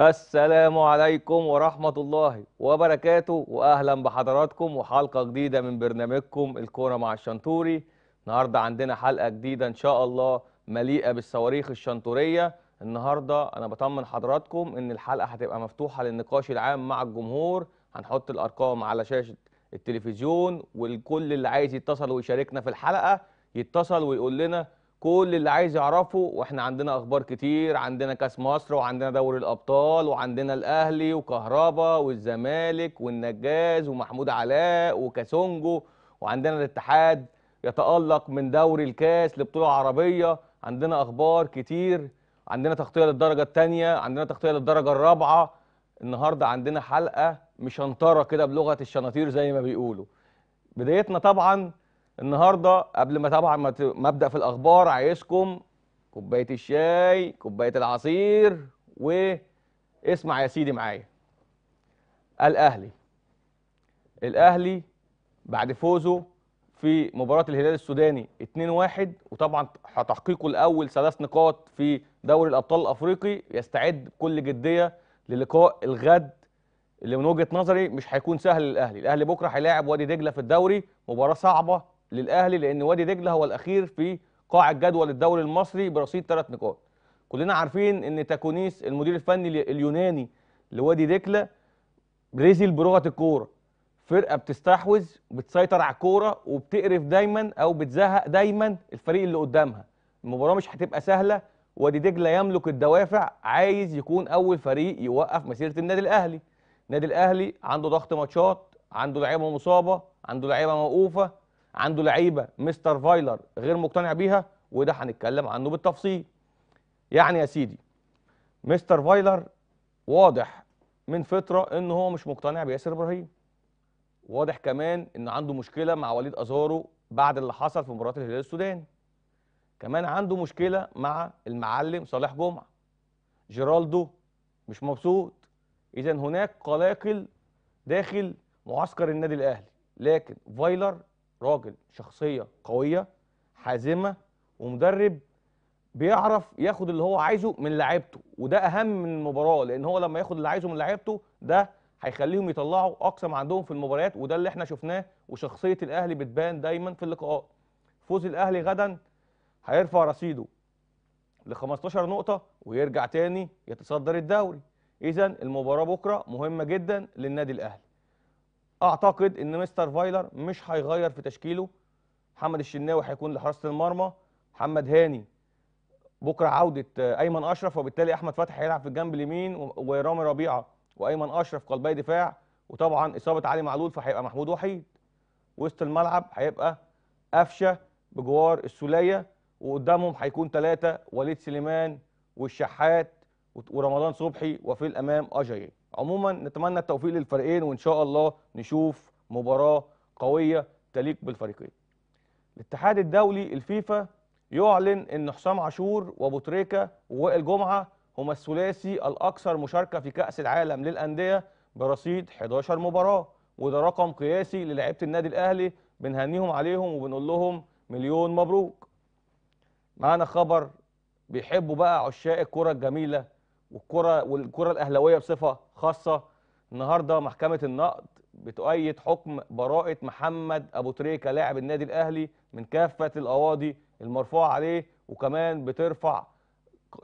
السلام عليكم ورحمة الله وبركاته وأهلا بحضراتكم وحلقة جديدة من برنامجكم الكورة مع الشنطوري النهاردة عندنا حلقة جديدة إن شاء الله مليئة بالصواريخ الشنطورية النهاردة أنا بطمن حضراتكم إن الحلقة هتبقى مفتوحة للنقاش العام مع الجمهور هنحط الأرقام على شاشة التلفزيون والكل اللي عايز يتصل ويشاركنا في الحلقة يتصل ويقول لنا كل اللي عايز يعرفه واحنا عندنا اخبار كتير عندنا كاس مصر وعندنا دوري الابطال وعندنا الاهلي وكهربا والزمالك والنجاز ومحمود علاء وكاسونجو وعندنا الاتحاد يتالق من دوري الكاس لبطوله عربيه عندنا اخبار كتير عندنا تغطيه للدرجه الثانيه عندنا تغطيه للدرجه الرابعه النهارده عندنا حلقه مشنطره كده بلغه الشناطير زي ما بيقولوا بدايتنا طبعا النهارده قبل ما طبعا ما ابدا في الاخبار عايزكم كوبايه الشاي كوبايه العصير واسمع يا سيدي معايا الاهلي الاهلي بعد فوزه في مباراه الهلال السوداني 2-1 وطبعا تحقيقه الاول ثلاث نقاط في دوري الابطال الافريقي يستعد بكل جديه للقاء الغد اللي من وجهه نظري مش هيكون سهل للاهلي الاهلي بكره هيلاعب وادي دجله في الدوري مباراه صعبه للاهلي لان وادي دجله هو الاخير في قاع الجدول الدوري المصري برصيد ثلاث نقاط كلنا عارفين ان تاكونيس المدير الفني اليوناني لوادي دجله رزل بلغه الكوره فرقه بتستحوذ بتسيطر على الكوره وبتقرف دايما او بتزهق دايما الفريق اللي قدامها المباراه مش هتبقى سهله وادي دجله يملك الدوافع عايز يكون اول فريق يوقف مسيره النادي الاهلي النادي الاهلي عنده ضغط ماتشات عنده لعيبه مصابه عنده لعيبه موقوفه عنده لعيبه مستر فايلر غير مقتنع بيها وده هنتكلم عنه بالتفصيل يعني يا سيدي مستر فايلر واضح من فتره ان هو مش مقتنع بياسر ابراهيم واضح كمان ان عنده مشكله مع وليد ازارو بعد اللي حصل في مباراه الهلال السوداني كمان عنده مشكله مع المعلم صالح جمعه جيرالدو مش مبسوط اذا هناك قلاقل داخل معسكر النادي الاهلي لكن فايلر راجل شخصيه قويه حازمه ومدرب بيعرف ياخد اللي هو عايزه من لعيبته وده اهم من المباراه لان هو لما ياخد اللي عايزه من لعيبته ده هيخليهم يطلعوا اقصى ما عندهم في المباريات وده اللي احنا شفناه وشخصيه الاهلي بتبان دايما في اللقاءات فوز الاهلي غدا هيرفع رصيده ل 15 نقطه ويرجع تاني يتصدر الدوري اذا المباراه بكره مهمه جدا للنادي الاهلي اعتقد ان مستر فايلر مش هيغير في تشكيله محمد الشناوي هيكون لحراسه المرمى محمد هاني بكره عوده ايمن اشرف وبالتالي احمد فتحي هيلعب في الجنب اليمين ورامي ربيعه وايمن اشرف قلبي دفاع وطبعا اصابه علي معلول فهيبقى محمود وحيد وسط الملعب هيبقى قفشه بجوار السوليه وقدامهم هيكون ثلاثه وليد سليمان والشحات ورمضان صبحي وفي الامام اجاي عموما نتمنى التوفيق للفريقين وان شاء الله نشوف مباراه قويه تليق بالفريقين الاتحاد الدولي الفيفا يعلن ان حسام عاشور وابو تريكه ووائل جمعه هما الثلاثي الاكثر مشاركه في كاس العالم للانديه برصيد 11 مباراه وده رقم قياسي للاعيبه النادي الاهلي بنهنيهم عليهم وبنقول لهم مليون مبروك معانا خبر بيحبوا بقى عشاق الكره الجميله والكره والكره الاهلاويه بصفه خاصه النهارده محكمه النقد بتؤيد حكم براءه محمد ابو تريكه لاعب النادي الاهلي من كافه الأواضي المرفوعه عليه وكمان بترفع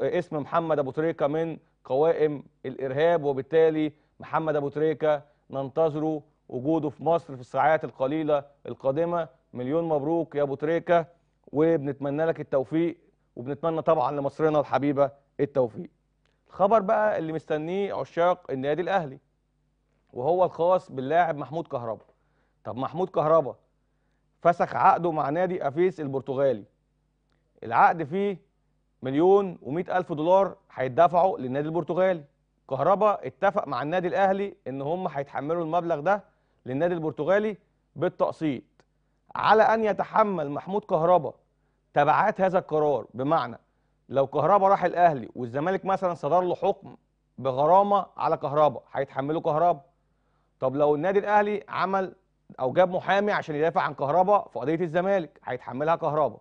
اسم محمد ابو تريكه من قوائم الارهاب وبالتالي محمد ابو تريكه ننتظره وجوده في مصر في الساعات القليله القادمه مليون مبروك يا ابو تريكه وبنتمنى لك التوفيق وبنتمنى طبعا لمصرنا الحبيبه التوفيق خبر بقى اللي مستنيه عشاق النادي الاهلي وهو الخاص باللاعب محمود كهربا طب محمود كهربا فسخ عقده مع نادي افيس البرتغالي العقد فيه مليون و الف دولار هيدفعوا للنادي البرتغالي كهربا اتفق مع النادي الاهلي ان هم هيتحملوا المبلغ ده للنادي البرتغالي بالتقسيط على ان يتحمل محمود كهربا تبعات هذا القرار بمعنى لو كهربا راح الاهلي والزمالك مثلا صدر له حكم بغرامه على كهربا هيتحملوا كهربا طب لو النادي الاهلي عمل او جاب محامي عشان يدافع عن كهربا في قضيه الزمالك هيتحملها كهربا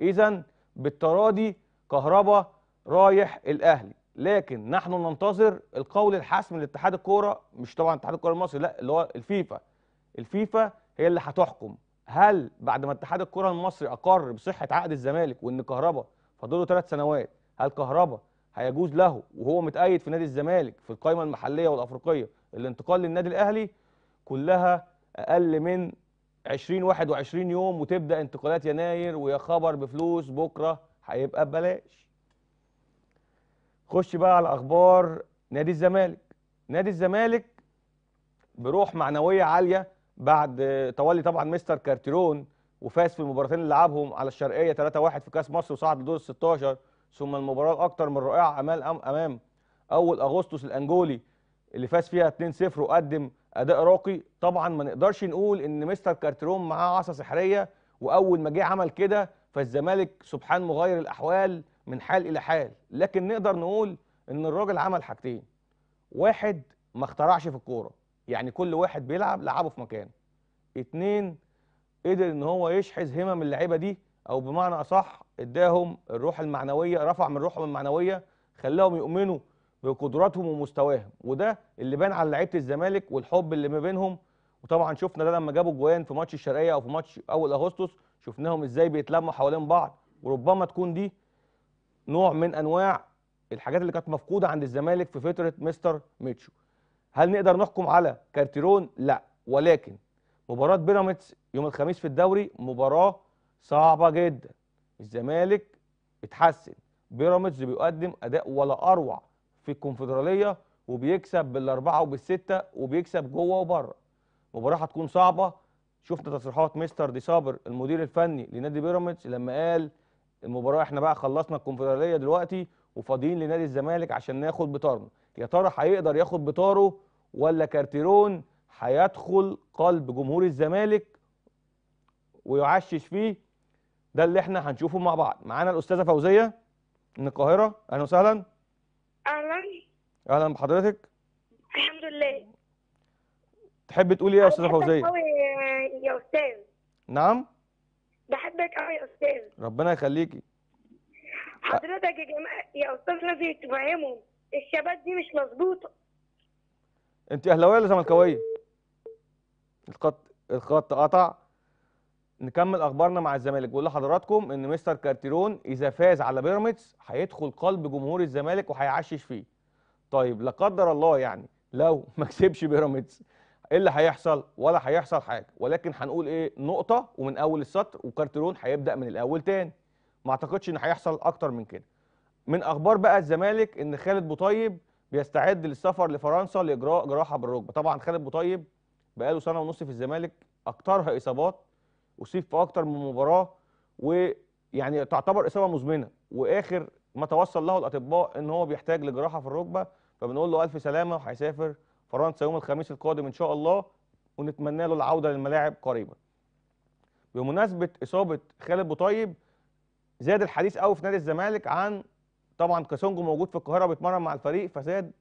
اذا بالتراضي كهربا رايح الاهلي لكن نحن ننتظر القول الحسم لاتحاد الكوره مش طبعا اتحاد الكوره المصري لا اللي هو الفيفا الفيفا هي اللي هتحكم هل بعد ما اتحاد الكوره المصري اقر بصحه عقد الزمالك وان كهربا فاضل له ثلاث سنوات هل كهربا هيجوز له وهو متأيد في نادي الزمالك في القائمة المحلية والأفريقية الانتقال للنادي الأهلي كلها أقل من 20 21 يوم وتبدأ انتقالات يناير ويا خبر بفلوس بكرة هيبقى ببلاش خش بقى على أخبار نادي الزمالك نادي الزمالك بروح معنوية عالية بعد تولي طبعا مستر كارتيرون وفاز في المباراتين اللي لعبهم على الشرقيه 3-1 في كاس مصر وصعد لدور ال 16 ثم المباراه الاكثر من رائعه امام امام اول اغسطس الانجولي اللي فاز فيها 2-0 وقدم اداء راقي طبعا ما نقدرش نقول ان مستر كارترون معاه عصا سحريه واول ما جه عمل كده فالزمالك سبحان مغير الاحوال من حال الى حال لكن نقدر نقول ان الراجل عمل حاجتين واحد ما اخترعش في الكوره يعني كل واحد بيلعب لعبه في مكانه اتنين قدر ان هو يشحذ همم اللعيبه دي او بمعنى اصح اداهم الروح المعنويه رفع من روحهم المعنويه خلاهم يؤمنوا بقدراتهم ومستواهم وده اللي بان على لعيبه الزمالك والحب اللي ما بينهم وطبعا شفنا ده لما جابوا جوان في ماتش الشرقيه او في ماتش اول اغسطس شفناهم ازاي بيتلموا حوالين بعض وربما تكون دي نوع من انواع الحاجات اللي كانت مفقوده عند الزمالك في فتره مستر ميتشو هل نقدر نحكم على كارتيرون لا ولكن مباراه بيراميدز يوم الخميس في الدوري مباراه صعبه جدا الزمالك اتحسن بيراميدز بيقدم اداء ولا اروع في الكونفدراليه وبيكسب بالاربعه وبالسته وبيكسب جوه وبره مباراه هتكون صعبه شفنا تصريحات مستر دي صابر المدير الفني لنادي بيراميدز لما قال المباراه احنا بقى خلصنا الكونفدراليه دلوقتي وفاضيين لنادي الزمالك عشان ناخد بطارنا يا ترى هيقدر ياخد بطاره ولا كارتيرون هيدخل قلب جمهور الزمالك ويعشش فيه ده اللي احنا هنشوفه مع بعض معانا الاستاذه فوزيه من القاهره اهلا وسهلا اهلا اهلا بحضرتك الحمد لله تحب تقولي ايه يا استاذه فوزيه يا استاذ نعم بحبك قوي يا استاذ ربنا يخليكي حضرتك يا جماعه يا استاذ لازم تفهمهم الشباب دي مش مظبوطه انت اهلاويه ولا زملكاويه الخط الخط قطع نكمل اخبارنا مع الزمالك بقول لحضراتكم ان مستر كارتيرون اذا فاز على بيراميدز هيدخل قلب جمهور الزمالك وهيعشش فيه طيب لا قدر الله يعني لو ما كسبش بيراميدز ايه اللي هيحصل ولا هيحصل حاجه ولكن هنقول ايه نقطه ومن اول السطر وكارتيرون هيبدا من الاول تاني ما اعتقدش ان هيحصل اكتر من كده من اخبار بقى الزمالك ان خالد بوطيب بيستعد للسفر لفرنسا لاجراء جراحه بالركبه طبعا خالد بوطيب بقاله سنه ونص في الزمالك اكترها اصابات اصيب في اكتر من مباراه ويعني تعتبر اصابه مزمنه واخر ما توصل له الاطباء ان هو بيحتاج لجراحه في الركبه فبنقول له الف سلامه وهيسافر فرنسا يوم الخميس القادم ان شاء الله ونتمنى له العوده للملاعب قريبا. بمناسبه اصابه خالد بوطيب زاد الحديث قوي في نادي الزمالك عن طبعا كاسونجو موجود في القاهره بيتمرن مع الفريق فزاد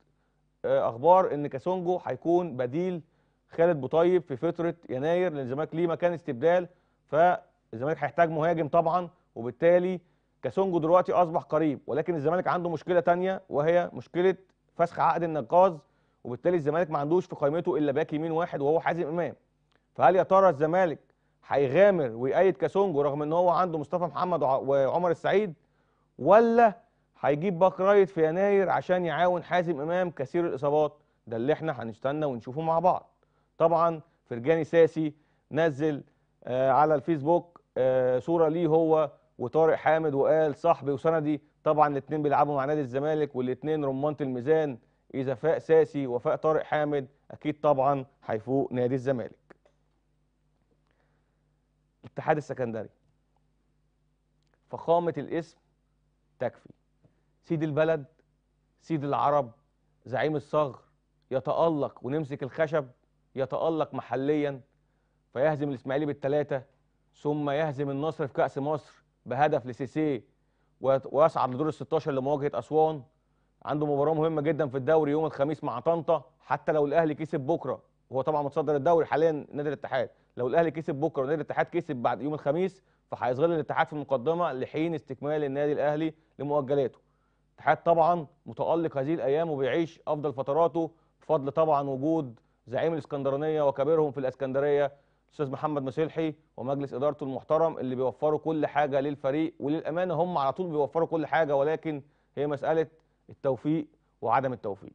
آه، اخبار ان كاسونجو هيكون بديل خالد بوطيب في فتره يناير لان الزمالك ليه مكان استبدال فالزمالك هيحتاج مهاجم طبعا وبالتالي كاسونجو دلوقتي اصبح قريب ولكن الزمالك عنده مشكله ثانيه وهي مشكله فسخ عقد النقاز وبالتالي الزمالك ما عندوش في قائمته الا باك يمين واحد وهو حازم امام فهل يا ترى الزمالك هيغامر ويأيد كاسونجو رغم ان هو عنده مصطفى محمد وعمر السعيد ولا هيجيب باك رايت في يناير عشان يعاون حازم امام كثير الاصابات ده اللي احنا هنستنى ونشوفه مع بعض طبعا فرجاني ساسي نزل آه، على الفيسبوك آه، صوره ليه هو وطارق حامد وقال صاحبي وسندي طبعا الاثنين بيلعبوا مع نادي الزمالك والاثنين رمانه الميزان اذا فاق ساسي وفاق طارق حامد اكيد طبعا هيفوق نادي الزمالك الاتحاد السكندري فخامه الاسم تكفي سيد البلد سيد العرب زعيم الصغر يتالق ونمسك الخشب يتالق محليا فيهزم الاسماعيلي بالثلاثه ثم يهزم النصر في كاس مصر بهدف لسيسيه ويصعد لدور ال 16 لمواجهه اسوان عنده مباراه مهمه جدا في الدوري يوم الخميس مع طنطا حتى لو الاهلي كسب بكره وهو طبعا متصدر الدوري حاليا نادي الاتحاد لو الاهلي كسب بكره ونادي الاتحاد كسب بعد يوم الخميس فهيظل الاتحاد في المقدمه لحين استكمال النادي الاهلي لمؤجلاته الاتحاد طبعا متالق هذه الايام وبيعيش افضل فتراته بفضل طبعا وجود زعيم الاسكندرانيه وكبيرهم في الاسكندريه الاستاذ محمد مسلحي ومجلس ادارته المحترم اللي بيوفروا كل حاجه للفريق وللامانه هم على طول بيوفروا كل حاجه ولكن هي مساله التوفيق وعدم التوفيق.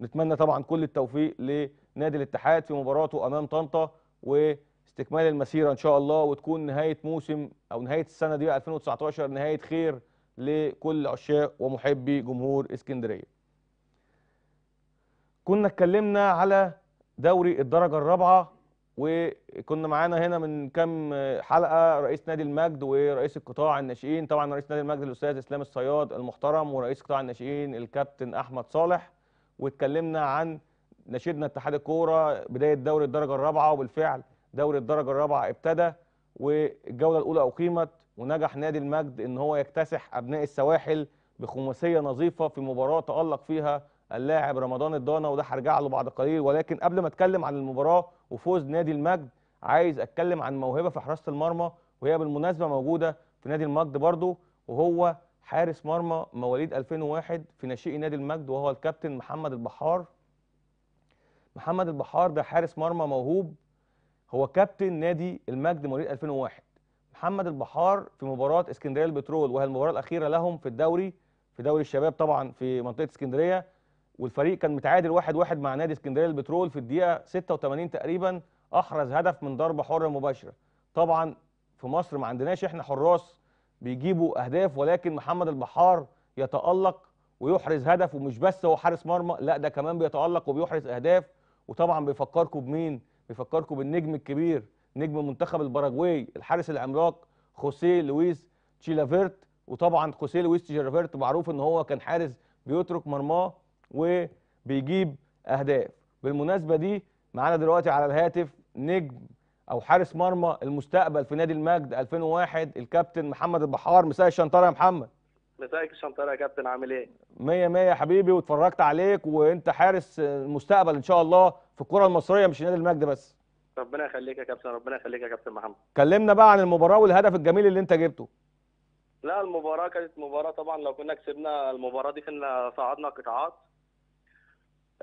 نتمنى طبعا كل التوفيق لنادي الاتحاد في مباراته امام طنطا واستكمال المسيره ان شاء الله وتكون نهايه موسم او نهايه السنه دي 2019 نهايه خير لكل عشاق ومحبي جمهور اسكندريه. كنا اتكلمنا على دوري الدرجه الرابعه وكنا معانا هنا من كام حلقه رئيس نادي المجد ورئيس القطاع الناشئين طبعا رئيس نادي المجد الاستاذ اسلام الصياد المحترم ورئيس قطاع الناشئين الكابتن احمد صالح واتكلمنا عن نشيدنا اتحاد الكوره بدايه دوري الدرجه الرابعه وبالفعل دوري الدرجه الرابعه ابتدى والجوله الاولى اقيمت ونجح نادي المجد ان هو يكتسح ابناء السواحل بخماسيه نظيفه في مباراه تالق فيها اللاعب رمضان الضانه وده هرجع له بعد قليل ولكن قبل ما اتكلم عن المباراه وفوز نادي المجد عايز اتكلم عن موهبه في حراسه المرمى وهي بالمناسبه موجوده في نادي المجد برضو وهو حارس مرمى مواليد 2001 في ناشئي نادي المجد وهو الكابتن محمد البحار محمد البحار ده حارس مرمى موهوب هو كابتن نادي المجد مواليد 2001 محمد البحار في مباراه اسكندريه البترول وهي المباراه الاخيره لهم في الدوري في دوري الشباب طبعا في منطقه اسكندريه والفريق كان متعادل 1-1 واحد واحد مع نادي اسكندريه البترول في الدقيقه 86 تقريبا احرز هدف من ضربه حره مباشره طبعا في مصر ما عندناش احنا حراس بيجيبوا اهداف ولكن محمد البحار يتالق ويحرز هدف ومش بس هو حارس مرمى لا ده كمان بيتالق وبيحرز اهداف وطبعا بيفكركم بمين بيفكركم بالنجم الكبير نجم منتخب الباراجواي الحارس العملاق خوسيه لويس تشيلافيرت وطبعا خوسيه لويس تشيلافيرت معروف ان هو كان حارس بيترك مرماه وبيجيب اهداف بالمناسبه دي معانا دلوقتي على الهاتف نجم او حارس مرمى المستقبل في نادي المجد 2001 الكابتن محمد البحار مساء الشنطره يا محمد مساءك الشنطره يا كابتن عامل ايه 100 100 يا حبيبي واتفرجت عليك وانت حارس المستقبل ان شاء الله في الكره المصريه مش نادي المجد بس ربنا يخليك يا كابتن ربنا يخليك يا كابتن محمد كلمنا بقى عن المباراه والهدف الجميل اللي انت جبته لا المباراه كانت مباراه طبعا لو كنا كسبنا المباراه دي كنا صعدنا قطاعات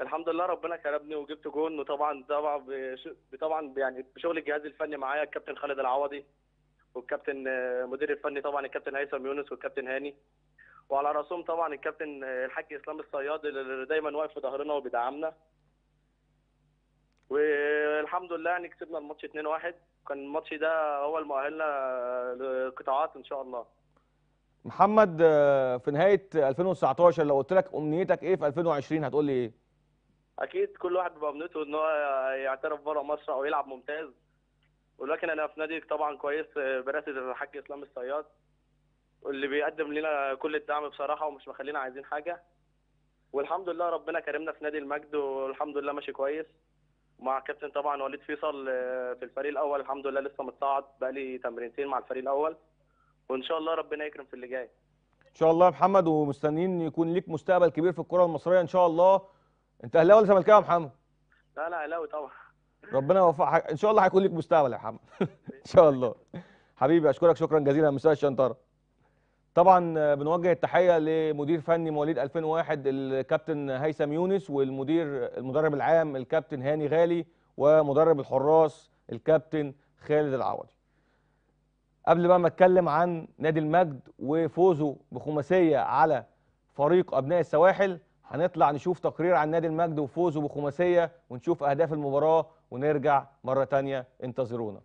الحمد لله ربنا كرمني وجبت جون وطبعا طبعا طبعا يعني بشغل الجهاز الفني معايا الكابتن خالد العوضي والكابتن آه، مدير الفني طبعا الكابتن هيثم يونس والكابتن هاني وعلى راسهم طبعا الكابتن آه، الحاج اسلام الصياد اللي دايما واقف في ظهرنا وبيدعمنا والحمد لله يعني كسبنا الماتش 2-1 كان الماتش ده هو المؤهلنا آه، لقطاعات ان شاء الله محمد في نهايه 2019 لو قلت لك امنيتك ايه في 2020 هتقول لي ايه اكيد كل واحد امنيته ان هو يعترف بره مصر او يلعب ممتاز ولكن انا في نادي طبعا كويس برئاسه الحاج اسلام الصياد واللي بيقدم لنا كل الدعم بصراحه ومش مخلينا عايزين حاجه والحمد لله ربنا كرمنا في نادي المجد والحمد لله ماشي كويس مع كابتن طبعا وليد فيصل آه، في الفريق الاول الحمد لله لسه متصاعد بقالي تمرينتين مع الفريق الاول وان شاء الله ربنا يكرم في اللي جاي ان شاء الله يا محمد ومستنيين يكون ليك مستقبل كبير في الكره المصريه ان شاء الله انت اهلاوي ولا زملكاوي يا محمد؟ لا لا اهلاوي طبعا ربنا يوفقك ان شاء الله هيكون ليك مستقبل يا محمد ان شاء الله حبيبي اشكرك شكرا جزيلا مساء الشنطره طبعا آه، بنوجه التحيه لمدير فني مواليد 2001 الكابتن هيثم يونس والمدير المدرب العام الكابتن هاني غالي ومدرب الحراس الكابتن خالد العوضي قبل بقى ما اتكلم عن نادي المجد وفوزه بخماسيه على فريق ابناء السواحل هنطلع نشوف تقرير عن نادي المجد وفوزه بخماسيه ونشوف اهداف المباراه ونرجع مره تانيه انتظرونا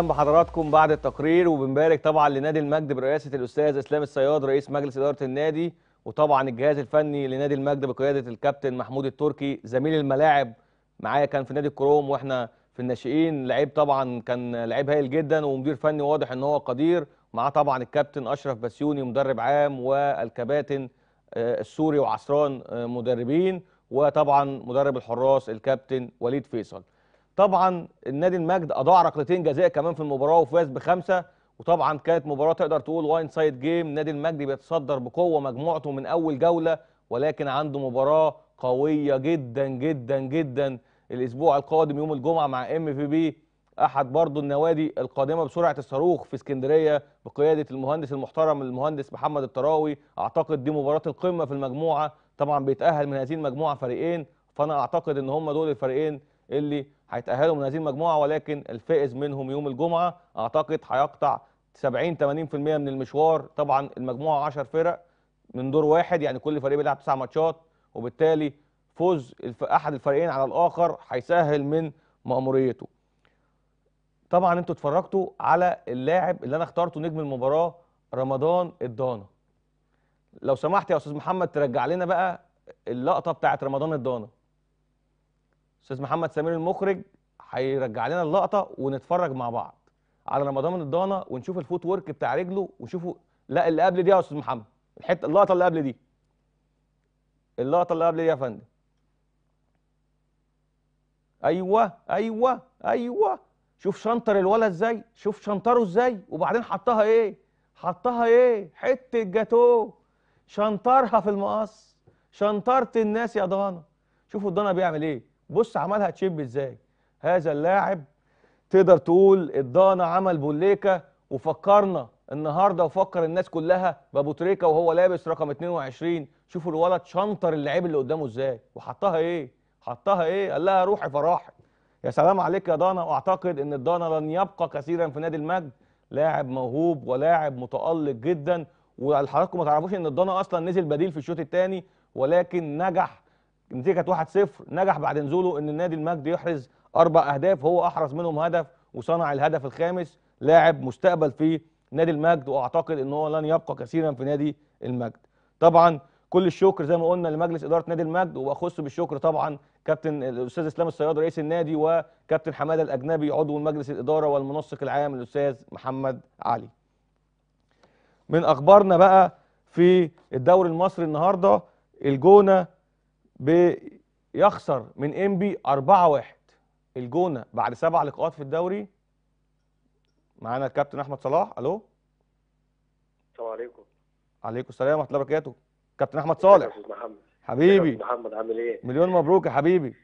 اهلا بحضراتكم بعد التقرير وبنبارك طبعا لنادي المجد برئاسه الاستاذ اسلام الصياد رئيس مجلس اداره النادي وطبعا الجهاز الفني لنادي المجد بقياده الكابتن محمود التركي زميل الملاعب معايا كان في نادي الكروم واحنا في الناشئين لعيب طبعا كان لعيب هايل جدا ومدير فني واضح ان هو قدير معاه طبعا الكابتن اشرف بسيوني مدرب عام والكباتن آه، السوري وعصران آه، مدربين وطبعا مدرب الحراس الكابتن وليد فيصل طبعا النادي المجد اضاع ركلتين جزاء كمان في المباراه وفاز بخمسه وطبعا كانت مباراه تقدر تقول واين سايد جيم النادي المجد بيتصدر بقوه مجموعته من اول جوله ولكن عنده مباراه قويه جدا جدا جدا الاسبوع القادم يوم الجمعه مع ام في بي احد برضو النوادي القادمه بسرعه الصاروخ في اسكندريه بقياده المهندس المحترم المهندس محمد الطراوي اعتقد دي مباراه القمه في المجموعه طبعا بيتاهل من هذه المجموعه فريقين فانا اعتقد ان هم دول الفريقين اللي هيتاهلوا من هذه المجموعه ولكن الفائز منهم يوم الجمعه اعتقد هيقطع 70 80% من المشوار طبعا المجموعه 10 فرق من دور واحد يعني كل فريق بيلعب تسع ماتشات وبالتالي فوز احد الفريقين على الاخر هيسهل من ماموريته طبعا انتوا اتفرجتوا على اللاعب اللي انا اخترته نجم المباراه رمضان الضانه لو سمحت يا استاذ محمد ترجع لنا بقى اللقطه بتاعت رمضان الضانه استاذ محمد سمير المخرج هيرجع لنا اللقطه ونتفرج مع بعض على رمضان الضانه ونشوف الفوت ورك بتاع رجله وشوفوا لا اللي قبل دي يا استاذ محمد الحته اللقطه اللي قبل دي اللقطه اللي قبل دي يا فندم ايوه ايوه ايوه شوف شنطر الولد ازاي شوف شنطره ازاي وبعدين حطها ايه حطها ايه حته جاتوه شنطرها في المقص شنطرت الناس يا ضانه شوفوا الضانه بيعمل ايه بص عملها تشيب ازاي هذا اللاعب تقدر تقول الضانة عمل بوليكا وفكرنا النهارده وفكر الناس كلها بابو تريكا وهو لابس رقم 22 شوفوا الولد شنطر اللعيب اللي قدامه ازاي وحطها ايه حطها ايه قال لها روحي فراحي يا سلام عليك يا دانا واعتقد ان الدانا لن يبقى كثيرا في نادي المجد لاعب موهوب ولاعب متالق جدا وحضراتكم ما تعرفوش ان الدانا اصلا نزل بديل في الشوط الثاني ولكن نجح النتيجه كانت 1-0 نجح بعد نزوله ان النادي المجد يحرز اربع اهداف هو احرز منهم هدف وصنع الهدف الخامس لاعب مستقبل في نادي المجد واعتقد ان هو لن يبقى كثيرا في نادي المجد طبعا كل الشكر زي ما قلنا لمجلس اداره نادي المجد واخص بالشكر طبعا كابتن الاستاذ اسلام الصياد رئيس النادي وكابتن حماده الاجنبي عضو مجلس الاداره والمنسق العام الاستاذ محمد علي من اخبارنا بقى في الدوري المصري النهارده الجونه بيخسر من انبي 4-1 الجونه بعد سبع لقاءات في الدوري معانا الكابتن احمد صلاح الو السلام عليكم عليكم السلام ورحمه الله وبركاته كابتن احمد صالح محمد حبيبي محمد عامل ايه مليون مبروك يا حبيبي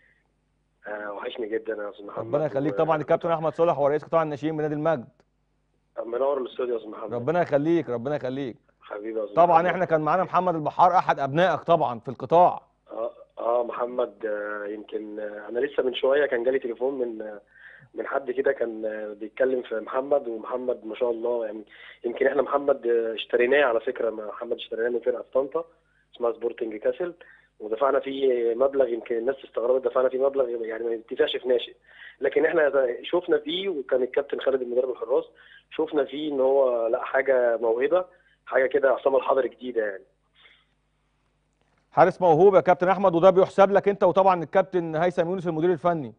آه وحشني جدا يا استاذ محمد ربنا يخليك طبعا الكابتن احمد صالح هو رئيس قطاع الناشئين بنادي المجد منور الاستوديو يا استاذ محمد ربنا يخليك ربنا يخليك حبيبي يا استاذ طبعا محمد. احنا كان معانا محمد البحار احد ابنائك طبعا في القطاع اه محمد آه، يمكن آه، انا لسه من شويه كان جالي تليفون من آه، من حد كده كان بيتكلم في محمد ومحمد ما شاء الله يعني يمكن احنا محمد اشتريناه على فكره محمد اشتريناه من فرقه في طنطا اسمها سبورتنج كاسل ودفعنا فيه مبلغ يمكن الناس استغربت دفعنا فيه مبلغ يعني ما ينتفعش في ناشئ لكن احنا شفنا فيه وكان الكابتن خالد المدرب الحراس شفنا فيه ان هو لا حاجه موهبه حاجه كده عصام الحضري جديده يعني حارس موهوب يا كابتن احمد وده بيحسب لك انت وطبعا الكابتن هيثم يونس المدير الفني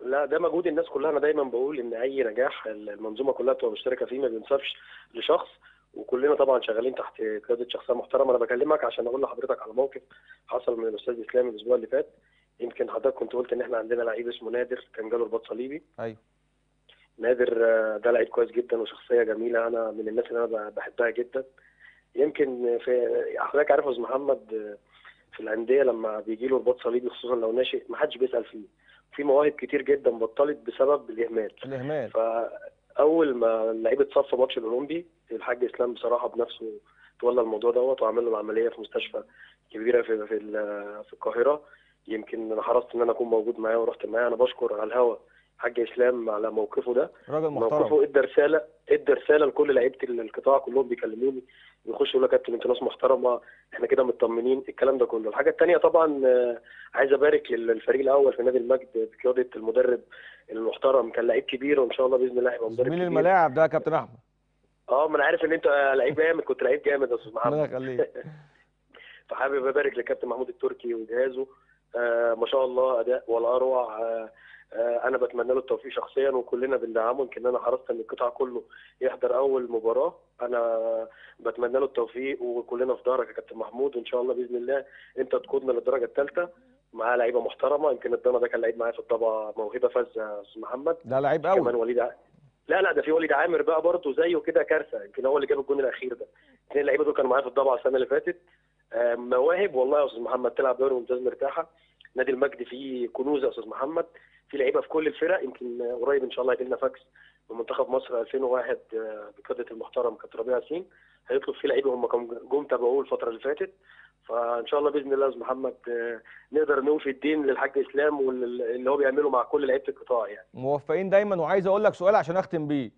لا ده مجهود الناس كلها انا دايما بقول ان اي نجاح المنظومه كلها بتبقى مشتركه فيه ما بينسبش لشخص وكلنا طبعا شغالين تحت قياده شخصيه محترمه انا بكلمك عشان اقول لحضرتك على موقف حصل من الاستاذ اسلام الاسبوع اللي فات يمكن حضرتك كنت قلت ان احنا عندنا لعيب اسمه نادر كان جاله رباط صليبي ايوه نادر آه، ده لعيب كويس جدا وشخصيه جميله انا من الناس اللي انا بحبها جدا يمكن في حضرتك عارف استاذ محمد آه، في الانديه لما بيجي له رباط صليبي خصوصا لو ناشئ ما حدش بيسال فيه في مواهب كتير جدا بطلت بسبب الاهمال الاهمال فاول ما اللعيب اتصفى ماتش الاولمبي الحاج اسلام بصراحه بنفسه تولى الموضوع دوت وعمل له العمليه في مستشفى كبيره في في, في القاهره يمكن انا حرصت ان انا اكون موجود معاه ورحت معاه انا بشكر على الهوا حاج اسلام على موقفه ده راجل محترم موقفه ادى رساله ادى رساله لكل لعيبه القطاع كلهم بيكلموني بيخشوا يقول لك يا كابتن انتوا ناس محترمه احنا كده مطمنين الكلام ده كله الحاجه الثانيه طبعا آه، عايز ابارك للفريق الاول في نادي المجد بقياده المدرب المحترم كان لعيب كبير وان شاء الله باذن الله هيبقى مدرب مين الملاعب ده يا كابتن احمد اه ما انا عارف ان انت لعيب جامد كنت لعيب جامد يا استاذ محمد الله يخليك فحابب ابارك لكابتن محمود التركي وجهازه آه ما شاء الله اداء ولا اروع آه آه، انا بتمنى له التوفيق شخصيا وكلنا بندعمه يمكن انا حرصت ان القطاع كله يحضر اول مباراه انا بتمنى له التوفيق وكلنا في ظهرك يا كابتن محمود وان شاء الله باذن الله انت تقودنا للدرجه الثالثه معاه لعيبه محترمه يمكن الضنا ده كان لعيب معايا في الطبعه موهبه فذه يا استاذ محمد ده لعيب قوي كمان وليد لا لا ده في وليد عامر بقى برضه زيه كده كارثه يمكن هو اللي جاب الجون الاخير ده اثنين اللعيبه دول كانوا معايا في الطبعه السنه اللي فاتت آه، مواهب والله يا استاذ محمد تلعب دوري ممتاز مرتاحه نادي المجد فيه كنوز يا استاذ محمد في لعيبه في كل الفرق يمكن قريب ان شاء الله يجي لنا فاكس من منتخب مصر 2001 آه، بقياده المحترم كابتن ربيع ياسين هيطلب فيه لعيبه هم كانوا جم تابعوه الفتره اللي فاتت فان شاء الله باذن الله يا محمد آه، نقدر نوفي الدين للحاج اسلام واللي هو بيعمله مع كل لعيبه القطاع يعني موفقين دايما وعايز اقول لك سؤال عشان اختم بيه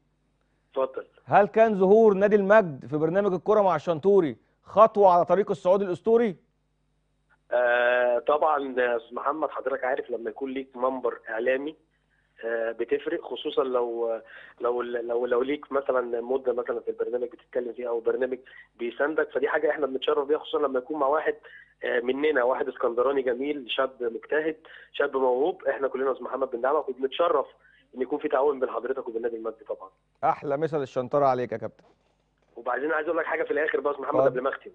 اتفضل هل كان ظهور نادي المجد في برنامج الكره مع الشنطوري خطوه على طريق الصعود الاسطوري آه طبعا يا استاذ محمد حضرتك عارف لما يكون ليك منبر اعلامي آه بتفرق خصوصا لو لو لو لو ليك مثلا مده مثلا في البرنامج بتتكلم فيها او برنامج بيساندك فدي حاجه احنا بنتشرف بيها خصوصا لما يكون مع واحد آه، مننا واحد اسكندراني جميل شاب مجتهد شاب موهوب احنا كلنا يا استاذ محمد بندعمك وبنتشرف ان يكون في تعاون بين حضرتك وبين النادي المجدي طبعا احلى مثل الشنطره عليك يا كابتن وبعدين عايز اقول لك حاجه في الاخر بقى يا محمد قبل ما اختم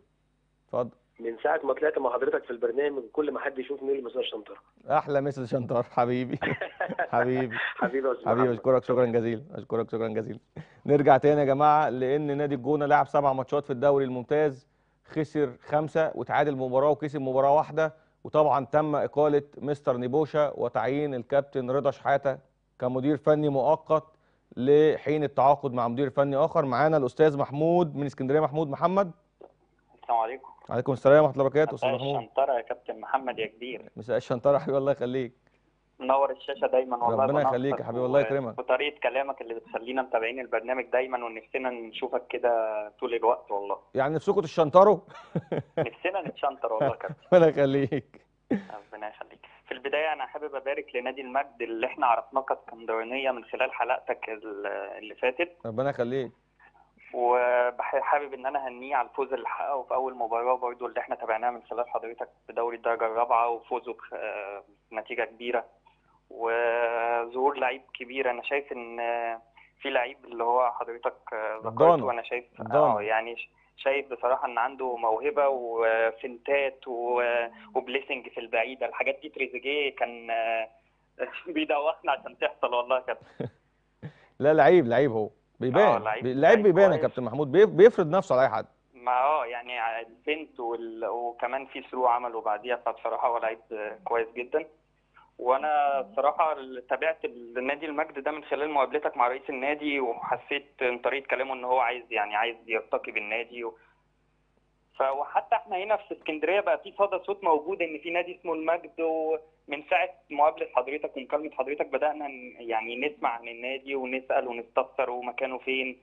اتفضل من ساعه ما طلعت مع حضرتك في البرنامج كل ما حد يشوفني يقول لي مستر شنطر احلى مستر شنطر حبيبي حبيبي حبيبي يا استاذ حبيبي اشكرك شكرا جزيلا اشكرك شكرا جزيلا نرجع تاني يا جماعه لان نادي الجونه لعب سبع ماتشات في الدوري الممتاز خسر خمسه وتعادل مباراه وكسب مباراه واحده وطبعا تم اقاله مستر نيبوشا وتعيين الكابتن رضا شحاته كمدير فني مؤقت لحين التعاقد مع مدير فني اخر معانا الاستاذ محمود من اسكندريه محمود محمد السلام عليكم عليكم السلام ورحمه الله وبركاته استاذ محمود مساء الشنطره يا كابتن محمد يا كبير مساء الشنطره يا حبيبي الله يخليك منور الشاشه دايما والله ربنا يخليك يا حبيبي الله يكرمك وطريقه كلامك اللي بتخلينا متابعين البرنامج دايما ونفسنا نشوفك كده طول الوقت والله يعني نفسكم تشنطروا نفسنا نتشنطر والله يا كابتن ربنا يخليك ربنا يخليك في البدايه انا حابب ابارك لنادي المجد اللي احنا عرفناه كاسكندرانيه من خلال حلقتك اللي فاتت ربنا يخليك وحابب ان انا اهنيه على الفوز اللي حققه في اول مباراه برضو اللي احنا تابعناها من خلال حضرتك في دوري الدرجه الرابعه وفوزه آه، بنتيجه كبيره وظهور لعيب كبير انا شايف ان في لعيب اللي هو حضرتك آه، ذكرته وانا شايف اه, آه، يعني شايف بصراحه ان عنده موهبه وفنتات وبليسنج في البعيده الحاجات دي تريزيجيه كان بيدوخنا عشان تحصل والله كابتن لا لعيب لعيب هو بيبان آه، اللعيب بيبان يا كابتن محمود بيفرض نفسه على اي حد ما اه يعني البنت وال... وكمان في ثرو عمله بعديها فبصراحه هو لعيب كويس جدا وانا بصراحه تابعت النادي المجد ده من خلال مقابلتك مع رئيس النادي وحسيت من طريقه كلامه ان هو عايز يعني عايز يرتقي بالنادي و... فحتى احنا هنا في اسكندريه بقى في صدى صوت موجود ان في نادي اسمه المجد و... من ساعه مقابله حضرتك ومكالمه حضرتك بدانا يعني نسمع عن النادي ونسال ونستفسر ومكانه فين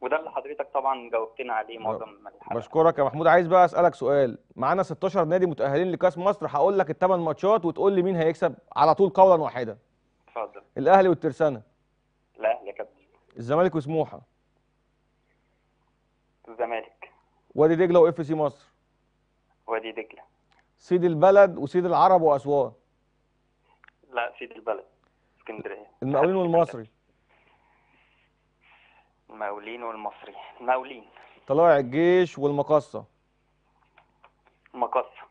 وده اللي حضرتك طبعا جاوبتنا عليه معظم الحلقه بشكرك يا محمود عايز بقى اسالك سؤال معانا 16 نادي متاهلين لكاس مصر هقول لك الثمان ماتشات وتقول لي مين هيكسب على طول قولا واحدا اتفضل الاهلي والترسانه الاهلي يا كابتن الزمالك وسموحه الزمالك وادي دجله واف سي مصر وادي دجله سيد البلد وسيد العرب واسوان لا سيد البلد اسكندريه المقاولين والمصري المقاولين والمصري المقاولين طلائع الجيش والمقصه المقصه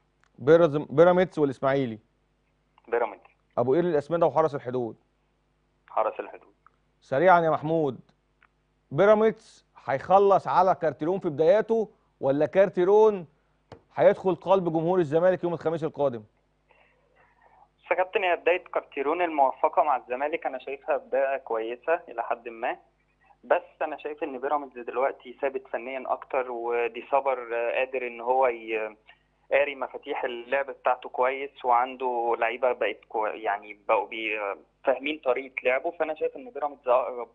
بيراميدز والاسماعيلي بيراميدز ابو قير الاسمده وحرس الحدود حرس الحدود سريعا يا محمود بيراميدز هيخلص على كارتيرون في بداياته ولا كارتيرون هيدخل قلب جمهور الزمالك يوم الخميس القادم كابتن هي بدايه كارتيرون الموفقه مع الزمالك انا شايفها بدايه كويسه الى حد ما بس انا شايف ان بيراميدز دلوقتي ثابت فنيا اكتر ودي صبر قادر ان هو قاري مفاتيح اللعب بتاعته كويس وعنده لعيبه بقت كو يعني بقوا فاهمين طريقه لعبه فانا شايف ان بيراميدز اقرب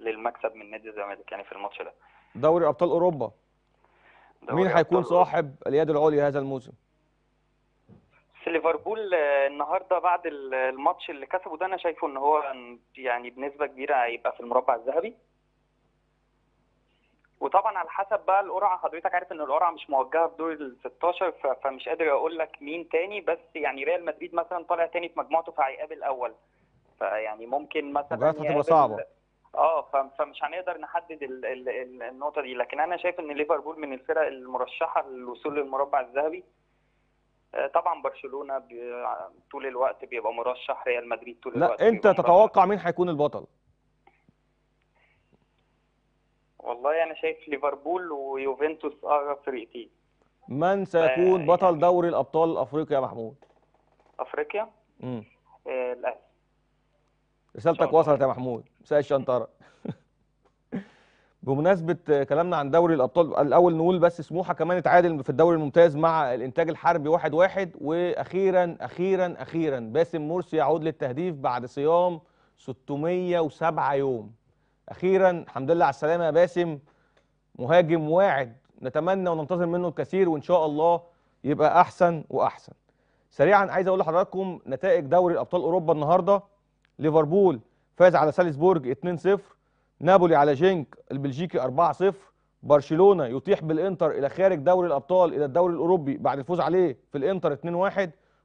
للمكسب من نادي الزمالك يعني في الماتش ده دوري ابطال اوروبا مين هيكون صاحب اليد العليا هذا الموسم؟ ليفربول آه، النهارده بعد الماتش اللي كسبه ده انا شايفه ان هو يعني بنسبه كبيره هيبقى في المربع الذهبي وطبعا على حسب بقى القرعه حضرتك عارف ان القرعه مش موجهه في دور ال 16 فمش قادر اقول لك مين تاني بس يعني ريال مدريد مثلا طالع تاني في مجموعته فهيقابل اول فيعني ممكن مثلا هتبقى صعبه اه فمش هنقدر نحدد النقطه دي لكن انا شايف ان ليفربول من الفرق المرشحه للوصول للمربع الذهبي آه، طبعا برشلونه طول الوقت بيبقى مرشح ريال مدريد طول لا الوقت لا انت تتوقع مين هيكون البطل والله انا شايف ليفربول ويوفنتوس اقرب فرقتين من سيكون بطل يعني دوري الابطال الافريقي يا محمود افريقيا امم آه رسالتك وصلت يا محمود مساء الشنطره بمناسبه كلامنا عن دوري الابطال الاول نقول بس سموحه كمان اتعادل في الدوري الممتاز مع الانتاج الحربي 1-1 واحد واحد واخيرا اخيرا اخيرا باسم مرسي يعود للتهديف بعد صيام 607 يوم اخيرا الحمد لله على السلامه يا باسم مهاجم واعد نتمنى وننتظر منه الكثير وان شاء الله يبقى احسن واحسن سريعا عايز اقول لحضراتكم نتائج دوري ابطال اوروبا النهارده ليفربول فاز على سالزبورج 2-0 نابولي على جينك البلجيكي 4-0 برشلونه يطيح بالانتر الى خارج دوري الابطال الى الدوري الاوروبي بعد الفوز عليه في الانتر 2-1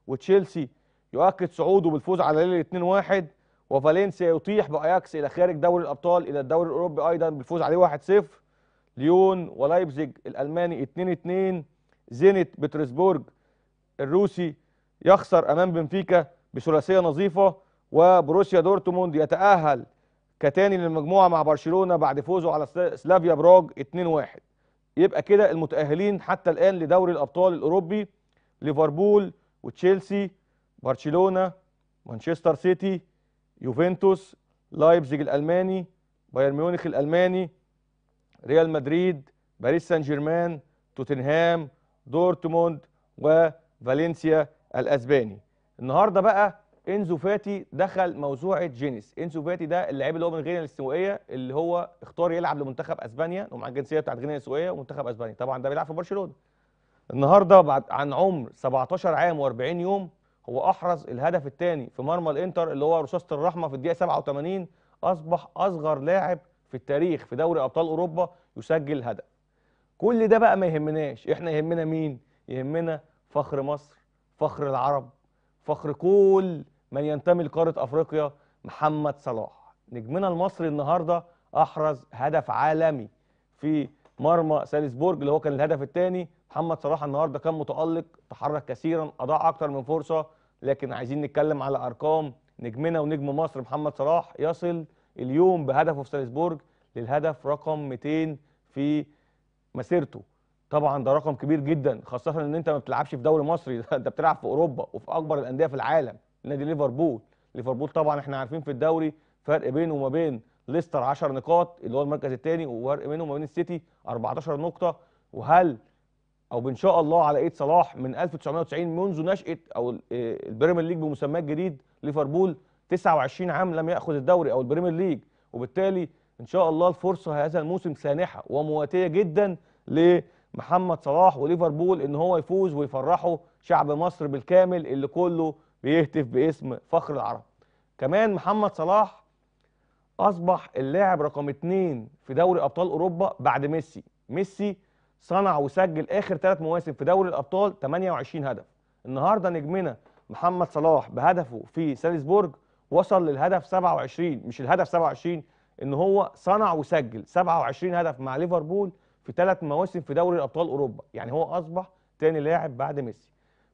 وتشيلسي يؤكد صعوده بالفوز على ليل 2-1 وفالنسيا يطيح باياكس الى خارج دوري الابطال الى الدوري الاوروبي ايضا بالفوز عليه 1-0 ليون ولايبزيج الالماني 2-2 زينت بترسبورج الروسي يخسر امام بنفيكا بثلاثيه نظيفه وبروسيا دورتموند يتأهل كتاني للمجموعة مع برشلونة بعد فوزه على سلافيا براج 2-1 يبقى كده المتأهلين حتى الآن لدوري الأبطال الأوروبي ليفربول وتشيلسي برشلونة مانشستر سيتي يوفنتوس لايبزيج الألماني بايرن ميونخ الألماني ريال مدريد باريس سان جيرمان توتنهام دورتموند وفالنسيا الأسباني النهارده بقى انزو فاتي دخل موسوعه جينيس انزو فاتي ده اللاعب اللي هو من غينيا الاستوائيه اللي هو اختار يلعب لمنتخب اسبانيا ومع الجنسيه بتاعت غينيا الاستوائيه ومنتخب اسبانيا طبعا ده بيلعب في برشلونه النهارده بعد عن عمر 17 عام و40 يوم هو احرز الهدف الثاني في مرمى الانتر اللي هو رصاصه الرحمه في الدقيقه 87 اصبح اصغر لاعب في التاريخ في دوري ابطال اوروبا يسجل هدف كل ده بقى ما يهمناش احنا يهمنا مين يهمنا فخر مصر فخر العرب فخر كل من ينتمي لقارة أفريقيا محمد صلاح نجمنا المصري النهاردة أحرز هدف عالمي في مرمى سالزبورج اللي هو كان الهدف الثاني محمد صلاح النهارده كان متألق تحرك كثيرا أضاع أكتر من فرصة لكن عايزين نتكلم على أرقام نجمنا ونجم مصر محمد صلاح يصل اليوم بهدفه في سالزبورج للهدف رقم 200 في مسيرته طبعا ده رقم كبير جدا خاصه ان انت ما بتلعبش في دوري مصري انت بتلعب في اوروبا وفي اكبر الانديه في العالم نادي ليفربول ليفربول طبعا احنا عارفين في الدوري فرق بينه وما بين ليستر 10 نقاط اللي هو المركز الثاني وفرق بينه وما بين السيتي 14 نقطه وهل او ان شاء الله على ايد صلاح من 1990 منذ نشاه او البريمير ليج بمسماه الجديد ليفربول 29 عام لم ياخذ الدوري او البريمير ليج وبالتالي ان شاء الله الفرصه هذا الموسم سانحه ومواتيه جدا لمحمد صلاح وليفربول ان هو يفوز ويفرحوا شعب مصر بالكامل اللي كله بيهتف باسم فخر العرب كمان محمد صلاح اصبح اللاعب رقم اتنين في دوري ابطال اوروبا بعد ميسي ميسي صنع وسجل اخر ثلاث مواسم في دوري الابطال 28 هدف النهارده نجمنا محمد صلاح بهدفه في سالزبورج وصل للهدف 27 مش الهدف 27 ان هو صنع وسجل 27 هدف مع ليفربول في ثلاث مواسم في دوري ابطال اوروبا يعني هو اصبح ثاني لاعب بعد ميسي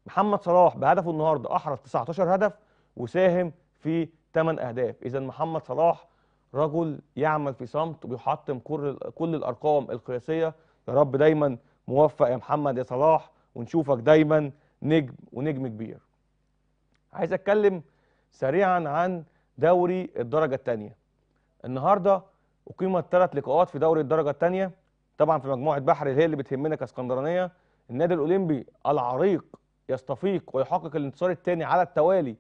محمد صلاح بهدفه النهارده احرز 19 هدف وساهم في 8 اهداف اذا محمد صلاح رجل يعمل في صمت وبيحطم كل كل الارقام القياسيه يا رب دايما موفق يا محمد يا صلاح ونشوفك دايما نجم ونجم كبير عايز اتكلم سريعا عن دوري الدرجه الثانيه النهارده اقيمت ثلاث لقاءات في دوري الدرجه الثانيه طبعا في مجموعه بحر هي اللي بتهمنا كاسكندرانيه النادي الاولمبي العريق يستفيق ويحقق الانتصار الثاني على التوالي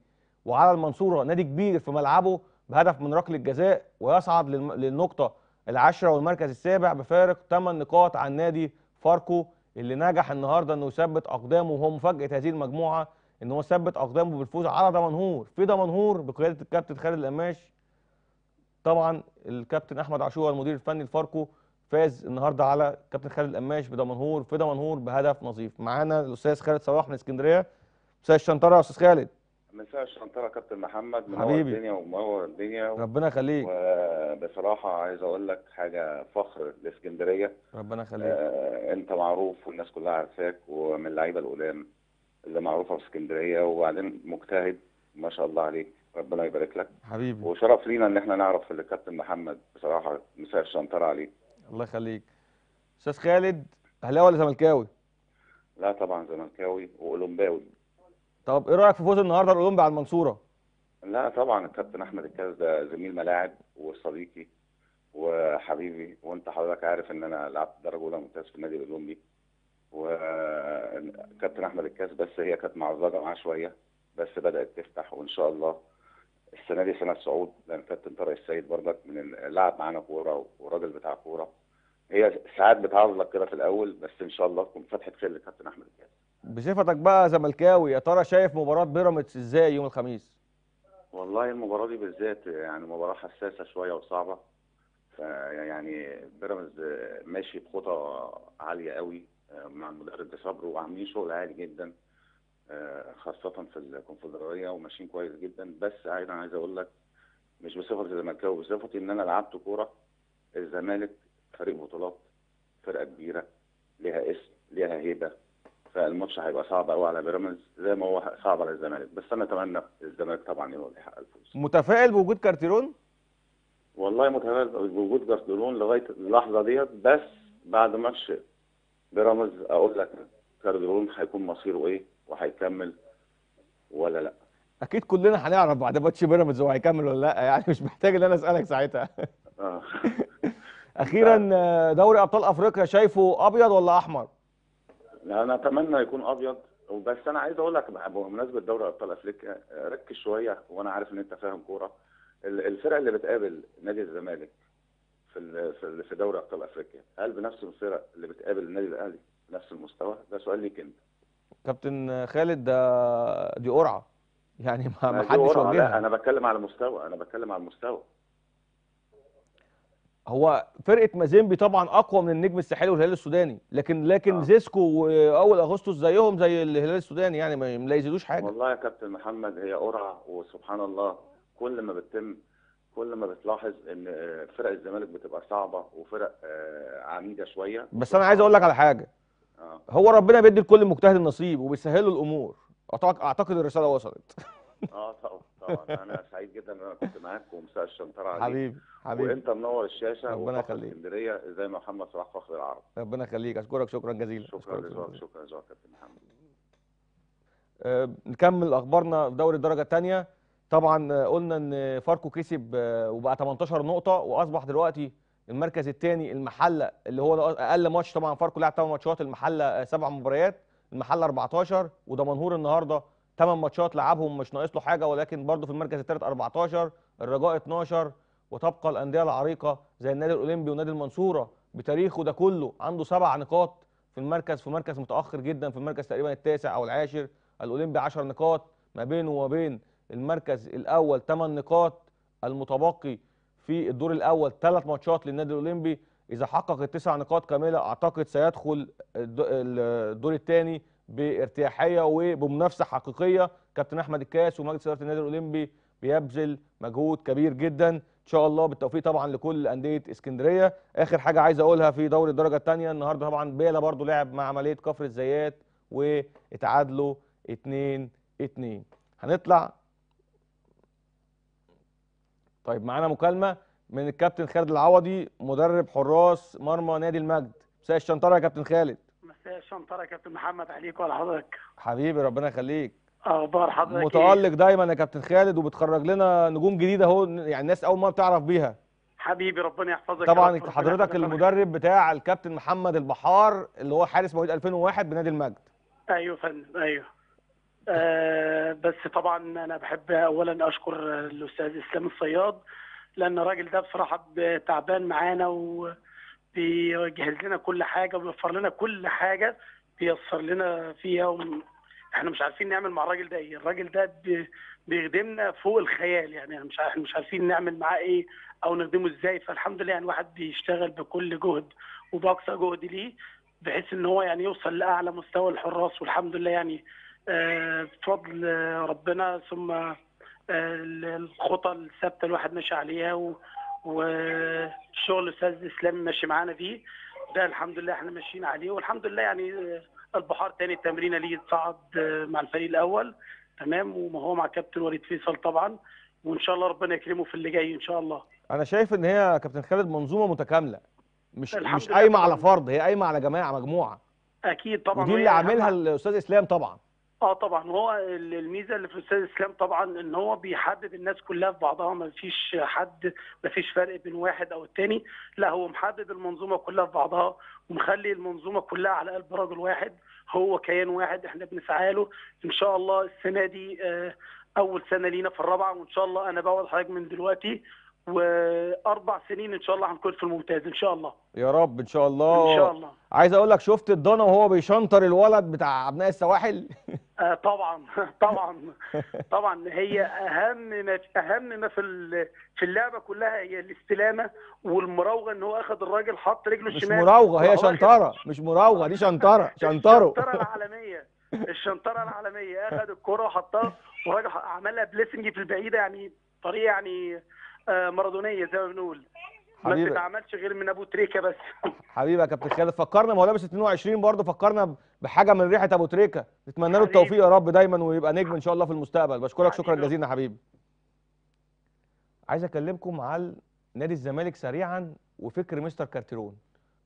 وعلى المنصوره نادي كبير في ملعبه بهدف من ركله جزاء ويصعد للنقطه العاشره والمركز السابع بفارق 8 نقاط عن نادي فاركو اللي نجح النهارده انه يثبت اقدامه وهو مفاجاه هذه المجموعه ان هو ثبت اقدامه بالفوز على دمنهور في دمنهور بقياده الكابتن خالد القماش طبعا الكابتن احمد عاشور المدير الفني لفاركو فاز النهارده على كابتن خالد القماش بدمنهور في دمنهور بهدف نظيف معانا الاستاذ خالد صلاح من اسكندريه مساء الشنطره يا استاذ خالد مساء الشنطره كابتن محمد منور الدنيا ومنور الدنيا ربنا يخليك بصراحه عايز اقول لك حاجه فخر لاسكندريه ربنا يخليك آه انت معروف والناس كلها عارفاك ومن اللعيبه القدام اللي معروفه في اسكندريه وبعدين مجتهد ما شاء الله عليك ربنا يبارك لك حبيبي وشرف لينا ان احنا نعرف الكابتن محمد بصراحه مساء الشنطره عليك الله يخليك استاذ خالد اهلاوي ولا زملكاوي لا طبعا زملكاوي واولمباوي طب ايه رايك في فوز النهارده الاولمبي على المنصوره لا طبعا الكابتن احمد الكاس ده زميل ملاعب وصديقي وحبيبي وانت حضرتك عارف ان انا لعبت درجه اولى ممتاز في النادي الاولمبي وكابتن احمد الكاس بس هي كانت معذبه معاه شويه بس بدات تفتح وان شاء الله السنه دي سنه صعود لان كابتن طارق السيد برضك من لعب معانا كوره وراجل بتاع كوره هي ساعات بتعلق كده في الاول بس ان شاء الله تكون فتحه خير للكابتن احمد الكاس بصفتك بقى زملكاوي يا ترى شايف مباراه بيراميدز ازاي يوم الخميس؟ والله المباراه دي بالذات يعني مباراه حساسه شويه وصعبه فيعني بيراميدز ماشي بخطى عاليه قوي آه، مع المدرب صبره وعاملين شغل عالي جدا آه، خاصه في الكونفدراليه وماشيين كويس جدا بس ايضا عايز اقول لك مش بصفتي زملكاوي بصفتي ان انا لعبت كوره الزمالك فريق بطولات فرقه كبيره ليها اسم ليها هيبه فالماتش هيبقى صعب قوي على بيراميدز زي ما هو صعب على الزمالك بس انا اتمنى الزمالك طبعا يبقى يحقق الفوز متفائل بوجود كارتيرون والله متفائل بوجود كارتيرون لغايه اللحظه ديت بس بعد ماتش بيراميدز اقول لك كارتيرون هيكون مصيره ايه وهيكمل ولا لا اكيد كلنا هنعرف بعد ماتش بيراميدز هو هيكمل ولا لا يعني مش محتاج ان انا اسالك ساعتها آه. اخيرا دوري ابطال افريقيا شايفه ابيض ولا احمر انا اتمنى يكون ابيض بس انا عايز اقول لك بمناسبه دوري ابطال افريقيا ركز شويه وانا عارف ان انت فاهم كوره الفرق اللي بتقابل نادي الزمالك في في دوري ابطال افريقيا هل بنفس الفرق اللي بتقابل النادي الاهلي نفس المستوى ده سؤال ليك انت كابتن خالد ده دي قرعه يعني ما حدش وجهها انا بتكلم على مستوى انا بتكلم على المستوى هو فرقه مازيمبي طبعا اقوى من النجم الساحلي والهلال السوداني لكن لكن آه. زيسكو واول اغسطس زيهم زي الهلال السوداني يعني ما يزيدوش حاجه والله يا كابتن محمد هي قرعه وسبحان الله كل ما بتتم كل ما بتلاحظ ان فرق الزمالك بتبقى صعبه وفرق آه، عميده شويه بس انا عايز اقول لك على حاجه آه. هو ربنا بيدي لكل مجتهد النصيب وبيسهل له الامور اعتقد الرساله وصلت اه طبعا طبعا انا سعيد جدا ان انا كنت معاك ومساء الشنطره عليك حبيبي حبيبي وانت منور الشاشه ربنا يخليك اسكندريه زي ما محمد صلاح فخر العرب ربنا يخليك اشكرك شكرا جزيلا شكرا لذوقك شكرا لذوقك يا كابتن محمد نكمل اخبارنا في دوري الدرجه الثانيه طبعا آه، قلنا ان فاركو كسب آه، وبقى 18 نقطه واصبح دلوقتي المركز الثاني المحله اللي هو اقل ماتش طبعا فاركو لعب 8 ماتشات المحله سبع مباريات المحله 14 ودمنهور النهارده 8 ماتشات لعبهم مش ناقص له حاجه ولكن برضه في المركز الثالث 14 الرجاء 12 وتبقى الانديه العريقه زي النادي الاولمبي ونادي المنصوره بتاريخه ده كله عنده سبع نقاط في المركز في مركز متاخر جدا في المركز تقريبا التاسع او العاشر الاولمبي 10 نقاط ما بينه وما بين المركز الاول 8 نقاط المتبقي في الدور الاول ثلاث ماتشات للنادي الاولمبي اذا حقق التسع نقاط كامله اعتقد سيدخل الدور الثاني بارتياحيه وبمنافسه حقيقيه كابتن احمد الكاس ومجلس اداره النادي الاولمبي بيبذل مجهود كبير جدا ان شاء الله بالتوفيق طبعا لكل انديه اسكندريه اخر حاجه عايز اقولها في دوري الدرجه الثانيه النهارده طبعا بيلا برضو لعب مع عمليه كفر الزيات واتعادلوا 2 2 هنطلع طيب معانا مكالمه من الكابتن خالد العوضي مدرب حراس مرمى نادي المجد مساء الشنطره يا كابتن خالد مساء الشنطره يا كابتن محمد عليك وعلى حضرتك حبيبي ربنا يخليك اخبار حضرتك إيه؟ متالق إيه؟ دايما يا كابتن خالد وبتخرج لنا نجوم جديده اهو يعني الناس اول مره بتعرف بيها حبيبي ربنا يحفظك طبعا حضرتك, حضرتك المدرب بتاع الكابتن محمد البحار اللي هو حارس مواليد 2001 بنادي المجد ايوه فندم ايوه آه، بس طبعا انا بحب اولا اشكر الاستاذ اسلام الصياد لان الراجل ده بصراحه تعبان معانا وبيجهز لنا كل حاجه وبيوفر لنا كل حاجه بيسر لنا فيها و... احنا مش عارفين نعمل مع الراجل ده ايه الراجل ده بيخدمنا فوق الخيال يعني احنا مش احنا مش عارفين نعمل معاه ايه او نخدمه ازاي فالحمد لله يعني الواحد بيشتغل بكل جهد وباقصى جهد ليه بحيث ان هو يعني يوصل لاعلى مستوى الحراس والحمد لله يعني آه، بفضل ربنا ثم آه، الخطى الثابته الواحد ماشي عليها وشغل الاستاذ اسلام ماشي معانا فيه ده الحمد لله احنا ماشيين عليه والحمد لله يعني آه، البحار تاني التمرين ليه صعد مع الفريق الاول تمام وهو مع كابتن وليد فيصل طبعا وان شاء الله ربنا يكرمه في اللي جاي ان شاء الله انا شايف ان هي كابتن خالد منظومه متكامله مش مش قايمه على فرد هي قايمه على جماعه مجموعه اكيد طبعا ودي اللي عاملها الاستاذ اسلام طبعا اه طبعا هو الميزه اللي في الاستاذ اسلام طبعا ان هو بيحبب الناس كلها في بعضها ما فيش حد ما فيش فرق بين واحد او الثاني لا هو محبب المنظومه كلها في بعضها ومخلي المنظومه كلها على قلب رجل واحد هو كيان واحد احنا بنسعى له ان شاء الله السنه دي آه، اول سنه لينا في الرابعه وان شاء الله انا بقول حضرتك من دلوقتي واربع سنين ان شاء الله هنكون في الممتاز ان شاء الله يا رب ان شاء الله ان شاء الله عايز اقول لك شفت الضنا وهو بيشنطر الولد بتاع ابناء السواحل آه، طبعا طبعا طبعا هي اهم ما اهم ما في في اللعبه كلها هي الاستلامه والمراوغه ان هو اخذ الراجل حط رجله الشمال مش مراوغه هي شنطره مش مراوغه دي شنطره شنطره الشنطره العالميه الشنطره العالميه اخذ الكره وحطها وراجل عملها بليسنج في البعيده يعني طريقه يعني آه، مارادونيه زي ما بنقول ما بتتعملش غير من ابو تريكه بس حبيبي يا كابتن خالد فكرنا ما هو لابس 22 برضه فكرنا بحاجه من ريحه ابو تريكه نتمنى له التوفيق يا رب دايما ويبقى نجم ان شاء الله في المستقبل بشكرك شكرا جزيلا حبيبي عايز اكلمكم على نادي الزمالك سريعا وفكر مستر كارتيرون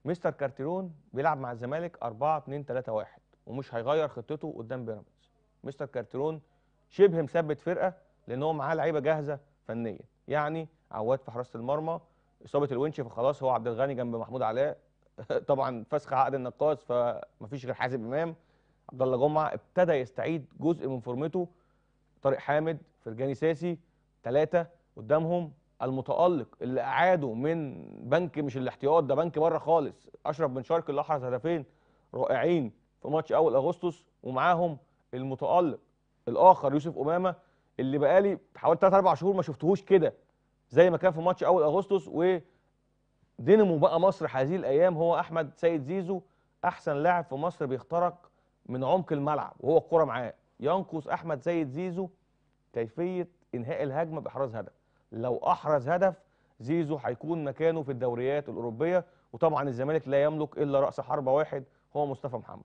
مستر كارتيرون بيلعب مع الزمالك 4 2 3 1 ومش هيغير خطته قدام بيراميدز مستر كارتيرون شبه مثبت فرقه لان هو معاه لعيبه جاهزه فنيا يعني عواد في حراسه المرمى اصابه الونش فخلاص هو عبد الغني جنب محمود علاء طبعا فسخ عقد النقاص فمفيش غير حازم امام عبد الله جمعه ابتدى يستعيد جزء من فورمته طارق حامد فرجاني ساسي ثلاثه قدامهم المتالق اللي اعاده من بنك مش الاحتياط ده بنك بره خالص اشرف بن شرقي اللي احرز هدفين رائعين في ماتش اول اغسطس ومعاهم المتالق الاخر يوسف امامه اللي بقالي حوالي 3 4 شهور ما شفتهوش كده زي ما كان في ماتش اول اغسطس و دينامو بقى مصر هذه الايام هو احمد سيد زيزو احسن لاعب في مصر بيخترق من عمق الملعب وهو الكره معاه ينقص احمد سيد زيزو كيفيه انهاء الهجمه باحراز هدف لو احرز هدف زيزو هيكون مكانه في الدوريات الاوروبيه وطبعا الزمالك لا يملك الا راس حربه واحد هو مصطفى محمد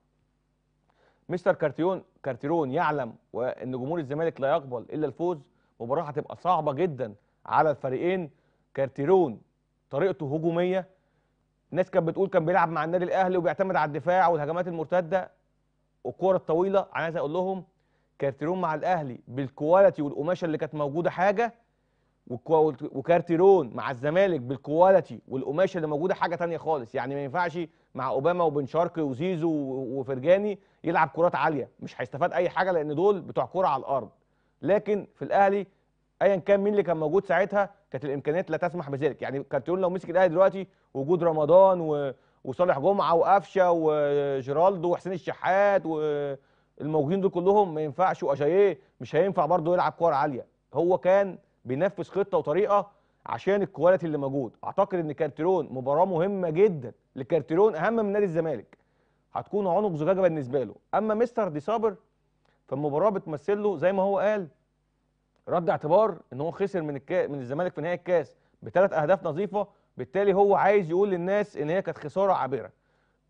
مستر كارتيون كارتيرون يعلم وان جمهور الزمالك لا يقبل الا الفوز مباراه هتبقى صعبه جدا على الفريقين كارتيرون طريقته هجوميه الناس كانت بتقول كان بيلعب مع النادي الاهلي وبيعتمد على الدفاع والهجمات المرتده والكوره الطويله انا عايز اقول لهم كارتيرون مع الاهلي بالكواليتي والقماشه اللي كانت موجوده حاجه وكارتيرون مع الزمالك بالكواليتي والقماشه اللي موجوده حاجه ثانيه خالص يعني ما ينفعش مع اوباما وبن شرقي وزيزو وفرجاني يلعب كرات عاليه مش هيستفاد اي حاجه لان دول بتوع كوره على الارض لكن في الاهلي ايا كان مين اللي كان موجود ساعتها كانت الامكانيات لا تسمح بذلك يعني كارتيون لو مسك الاهلي دلوقتي وجود رمضان و... وصالح جمعه وقفشه وجيرالدو وحسين الشحات والموجودين دول كلهم ما ينفعش واجاييه مش هينفع برضه يلعب كوره عاليه هو كان بينفذ خطه وطريقه عشان الكواليتي اللي موجود اعتقد ان كارتيرون مباراه مهمه جدا لكارتيرون اهم من نادي الزمالك هتكون عنق زجاجه بالنسبه له اما مستر دي صابر فالمباراه بتمثل له زي ما هو قال رد اعتبار ان هو خسر من الكا... من الزمالك في نهائي الكاس بثلاث اهداف نظيفه بالتالي هو عايز يقول للناس ان هي كانت خساره عابره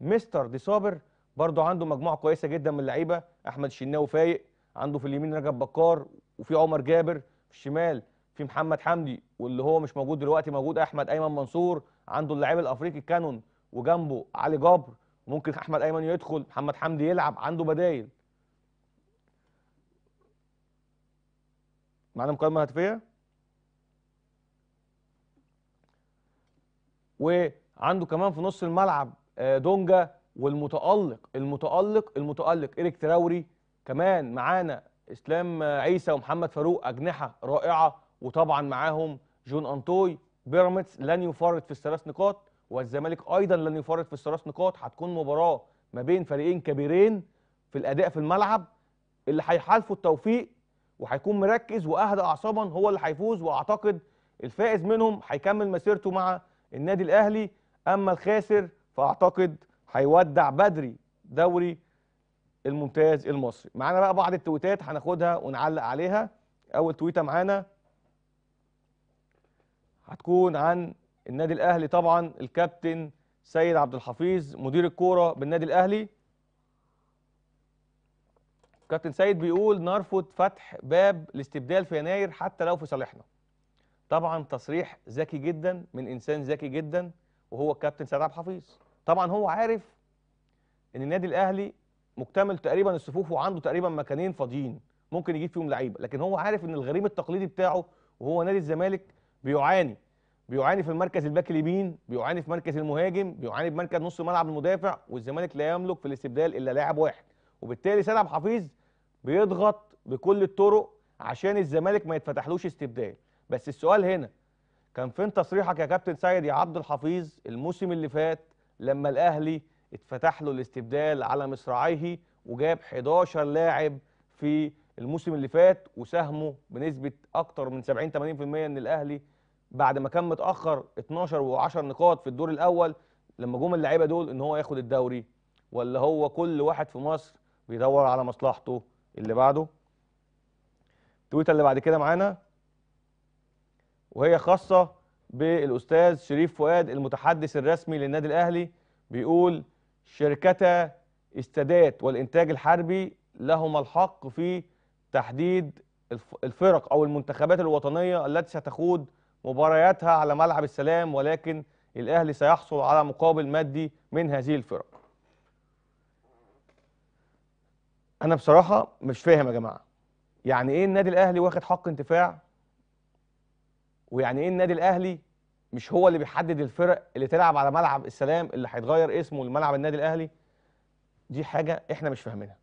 مستر دي صابر برضه عنده مجموعه كويسه جدا من اللعيبه احمد شناوي فايق عنده في اليمين رجب بكار وفي عمر جابر في الشمال في محمد حمدي واللي هو مش موجود دلوقتي موجود احمد ايمن منصور عنده اللاعب الافريقي كانون وجنبه علي جبر ممكن احمد ايمن يدخل محمد حمدي يلعب عنده بدايل معانا مكالمه هاتفيه وعنده كمان في نص الملعب آه، دونجا والمتالق المتالق المتالق ايريك تراوري كمان معانا اسلام عيسى ومحمد فاروق اجنحه رائعه وطبعا معاهم جون انتوي بيراميدز لن يفارق في الثلاث نقاط والزمالك ايضا لن يفارق في الثلاث نقاط هتكون مباراه ما بين فريقين كبيرين في الاداء في الملعب اللي هيحالفوا التوفيق وهيكون مركز واهدى اعصابا هو اللي هيفوز واعتقد الفائز منهم هيكمل مسيرته مع النادي الاهلي اما الخاسر فاعتقد هيودع بدري دوري الممتاز المصري معانا بقى بعض التويتات هناخدها ونعلق عليها اول تويته معانا هتكون عن النادي الاهلي طبعا الكابتن سيد عبد الحفيظ مدير الكوره بالنادي الاهلي كابتن سيد بيقول نرفض فتح باب الاستبدال في يناير حتى لو في صالحنا طبعا تصريح ذكي جدا من انسان ذكي جدا وهو الكابتن سيد عبد الحفيظ طبعا هو عارف ان النادي الاهلي مكتمل تقريبا الصفوف وعنده تقريبا مكانين فاضيين ممكن يجيب فيهم لعيبه لكن هو عارف ان الغريم التقليدي بتاعه وهو نادي الزمالك بيعاني بيعاني في المركز الباك اليمين بيعاني في مركز المهاجم بيعاني في مركز نص ملعب المدافع والزمالك لا يملك في الاستبدال الا لاعب واحد وبالتالي سيد عبد الحفيظ بيضغط بكل الطرق عشان الزمالك ما يتفتحلوش استبدال بس السؤال هنا كان فين تصريحك يا كابتن سيد يا عبد الحفيظ الموسم اللي فات لما الاهلي اتفتح له الاستبدال على مصراعيه وجاب 11 لاعب في الموسم اللي فات وساهموا بنسبه اكتر من 70 80% ان الاهلي بعد ما كان متاخر 12 و10 نقاط في الدور الاول لما جم اللعيبه دول ان هو ياخد الدوري ولا هو كل واحد في مصر بيدور على مصلحته اللي بعده تويتر اللي بعد كده معانا وهي خاصه بالاستاذ شريف فؤاد المتحدث الرسمي للنادي الاهلي بيقول شركتا استادات والانتاج الحربي لهما الحق في تحديد الفرق او المنتخبات الوطنيه التي ستخوض مبارياتها على ملعب السلام ولكن الأهلي سيحصل على مقابل مادي من هذه الفرق أنا بصراحة مش فاهم يا جماعة يعني إيه النادي الأهلي واخد حق انتفاع ويعني إيه النادي الأهلي مش هو اللي بيحدد الفرق اللي تلعب على ملعب السلام اللي هيتغير اسمه لملعب النادي الأهلي دي حاجة إحنا مش فاهمينها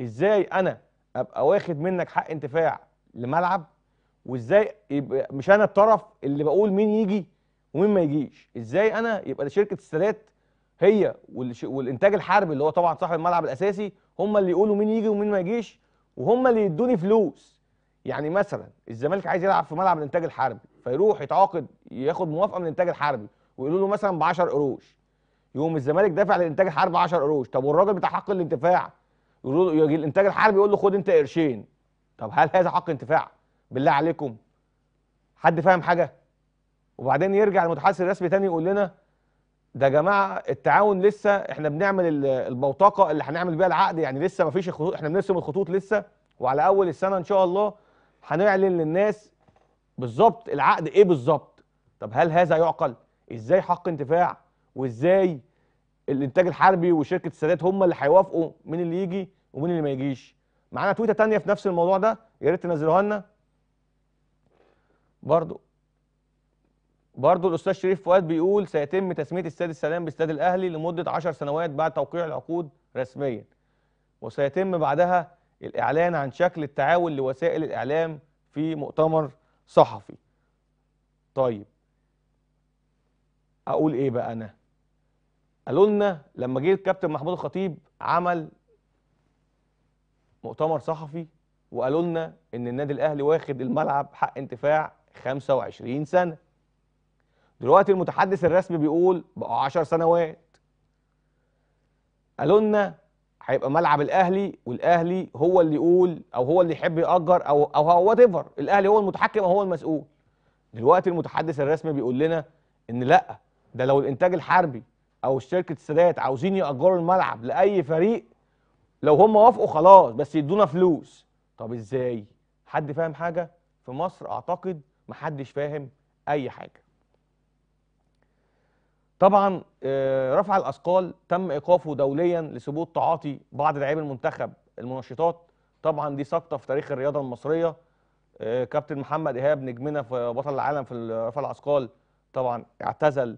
إزاي أنا أبقى واخد منك حق انتفاع لملعب وازاي يبقى مش انا الطرف اللي بقول مين يجي ومين ما يجيش ازاي انا يبقى شركه السادات هي والانتاج الحربي اللي هو طبعا صاحب الملعب الاساسي هم اللي يقولوا مين يجي ومين ما يجيش وهم اللي يدوني فلوس يعني مثلا الزمالك عايز يلعب في ملعب الانتاج الحربي فيروح يتعاقد ياخد موافقه من الانتاج الحربي ويقولوا له مثلا ب 10 قروش يقوم الزمالك دافع للانتاج الحربي 10 قروش طب والراجل بتاع حق الانتفاع يقول له يجي الانتاج الحربي يقول له خد انت قرشين طب هل هذا حق انتفاع بالله عليكم حد فاهم حاجه وبعدين يرجع المتحدث الرسمي تاني يقول لنا ده يا جماعه التعاون لسه احنا بنعمل البوتقه اللي هنعمل بيها العقد يعني لسه ما فيش احنا بنرسم الخطوط لسه وعلى اول السنه ان شاء الله هنعلن للناس بالظبط العقد ايه بالظبط طب هل هذا يعقل ازاي حق انتفاع وازاي الانتاج الحربي وشركه السادات هم اللي هيوافقوا مين اللي يجي ومين اللي ما يجيش معانا تويته تانية في نفس الموضوع ده يا ريت تنزلوها لنا برضو برضو الاستاذ شريف فؤاد بيقول سيتم تسميه استاد السلام باستاد الاهلي لمده 10 سنوات بعد توقيع العقود رسميا وسيتم بعدها الاعلان عن شكل التعاون لوسائل الاعلام في مؤتمر صحفي طيب اقول ايه بقى انا قالوا لنا لما جه الكابتن محمود الخطيب عمل مؤتمر صحفي وقالوا لنا ان النادي الاهلي واخد الملعب حق انتفاع 25 سنة دلوقتي المتحدث الرسمي بيقول بقى 10 سنوات قالوا لنا هيبقى ملعب الاهلي والاهلي هو اللي يقول او هو اللي يحب ياجر او او هو ايفر الاهلي هو المتحكم او هو المسؤول دلوقتي المتحدث الرسمي بيقول لنا ان لا ده لو الانتاج الحربي او شركه السادات عاوزين ياجروا الملعب لاي فريق لو هم وافقوا خلاص بس يدونا فلوس طب ازاي حد فاهم حاجه في مصر اعتقد محدش فاهم اي حاجه طبعا آه، رفع الاثقال تم ايقافه دوليا لثبوت تعاطي بعض لاعيب المنتخب المنشطات طبعا دي سقطه في تاريخ الرياضه المصريه آه، كابتن محمد ايهاب نجمنا في بطل العالم في رفع الاثقال طبعا اعتزل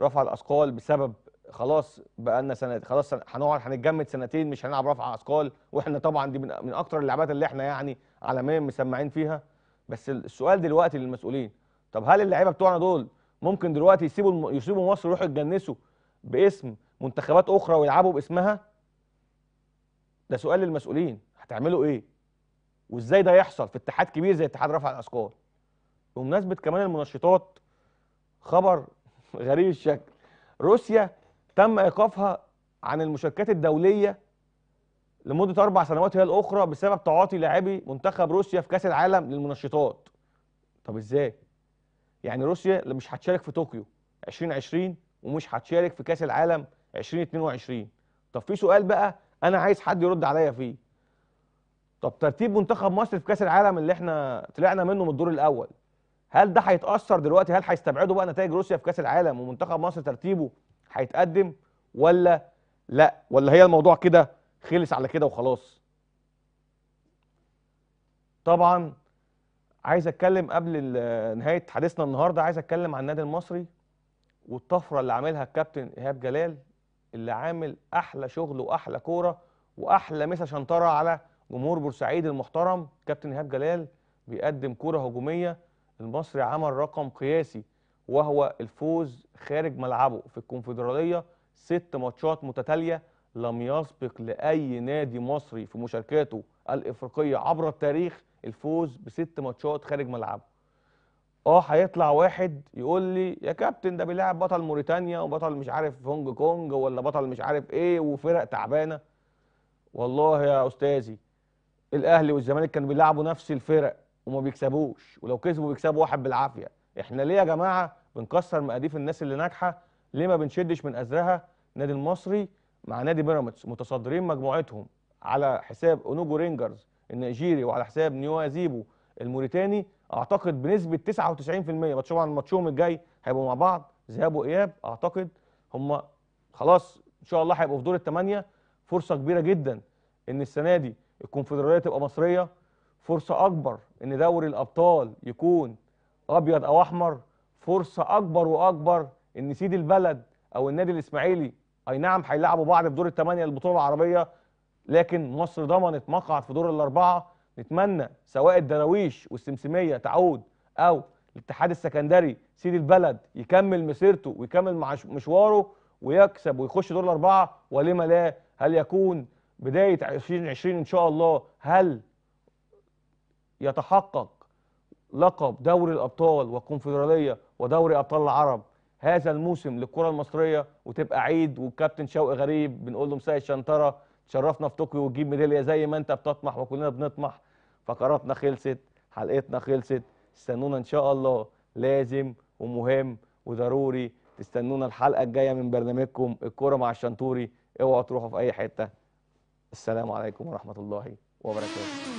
رفع الاثقال بسبب خلاص بقى لنا سنه خلاص هنقعد هنتجمد سنتين مش هنلعب رفع اثقال واحنا طبعا دي من, من اكتر اللعبات اللي احنا يعني عالميا مسمعين فيها بس السؤال دلوقتي للمسؤولين طب هل اللعيبه بتوعنا دول ممكن دلوقتي يسيبوا يسيبوا مصر ويروحوا يتجنسوا باسم منتخبات اخرى ويلعبوا باسمها ده سؤال للمسؤولين هتعملوا ايه وازاي ده يحصل في اتحاد كبير زي اتحاد رفع الاثقال بمناسبه كمان المنشطات خبر غريب الشكل روسيا تم ايقافها عن المشاركات الدوليه لمده اربع سنوات هي الاخرى بسبب تعاطي لاعبي منتخب روسيا في كاس العالم للمنشطات طب ازاي يعني روسيا اللي مش هتشارك في طوكيو 2020 ومش هتشارك في كاس العالم 2022 طب في سؤال بقى انا عايز حد يرد عليا فيه طب ترتيب منتخب مصر في كاس العالم اللي احنا طلعنا منه من الدور الاول هل ده هيتاثر دلوقتي هل هيستبعدوا بقى نتائج روسيا في كاس العالم ومنتخب مصر ترتيبه هيتقدم ولا لا ولا هي الموضوع كده خلص على كده وخلاص طبعا عايز اتكلم قبل نهايه حديثنا النهارده عايز اتكلم عن النادي المصري والطفره اللي عاملها الكابتن ايهاب جلال اللي عامل احلى شغل واحلى كوره واحلى مسا شنطره على جمهور بورسعيد المحترم كابتن ايهاب جلال بيقدم كوره هجوميه المصري عمل رقم قياسي وهو الفوز خارج ملعبه في الكونفدراليه ست ماتشات متتاليه لم يسبق لأي نادي مصري في مشاركاته الإفريقية عبر التاريخ الفوز بست ماتشات خارج ملعبه اه هيطلع واحد يقول لي يا كابتن ده بيلعب بطل موريتانيا وبطل مش عارف هونج كونج ولا بطل مش عارف ايه وفرق تعبانه والله يا استاذي الاهلي والزمالك كانوا بيلعبوا نفس الفرق وما بيكسبوش ولو كسبوا بيكسبوا واحد بالعافيه احنا ليه يا جماعه بنكسر مقاديف الناس اللي ناجحه ليه ما بنشدش من ازرها النادي المصري مع نادي بيراميدز متصدرين مجموعتهم على حساب اونوجو رينجرز النيجيري وعلى حساب نيو ازيبو الموريتاني اعتقد بنسبه 99% تشوف طبعا ماتشهم الجاي هيبقوا مع بعض ذهاب واياب اعتقد هم خلاص ان شاء الله هيبقوا في دور الثمانيه فرصه كبيره جدا ان السنه دي الكونفدراليه تبقى مصريه فرصه اكبر ان دوري الابطال يكون ابيض او احمر فرصه اكبر واكبر ان سيد البلد او النادي الاسماعيلي اي نعم هيلاعبوا بعض في دور الثمانيه للبطوله العربيه لكن مصر ضمنت مقعد في دور الاربعه نتمنى سواء الدراويش والسمسميه تعود او الاتحاد السكندري سيد البلد يكمل مسيرته ويكمل مشواره ويكسب ويخش دور الاربعه ولما لا هل يكون بدايه 2020 ان شاء الله هل يتحقق لقب دوري الابطال والكونفدراليه ودوري ابطال العرب هذا الموسم للكره المصريه وتبقى عيد والكابتن شوقي غريب بنقول له مساء الشنطره تشرفنا في طوكيو وتجيب ميداليه زي ما انت بتطمح وكلنا بنطمح فقراتنا خلصت حلقتنا خلصت استنونا ان شاء الله لازم ومهم وضروري تستنونا الحلقه الجايه من برنامجكم الكوره مع الشنطوري اوعوا تروحوا في اي حته السلام عليكم ورحمه الله وبركاته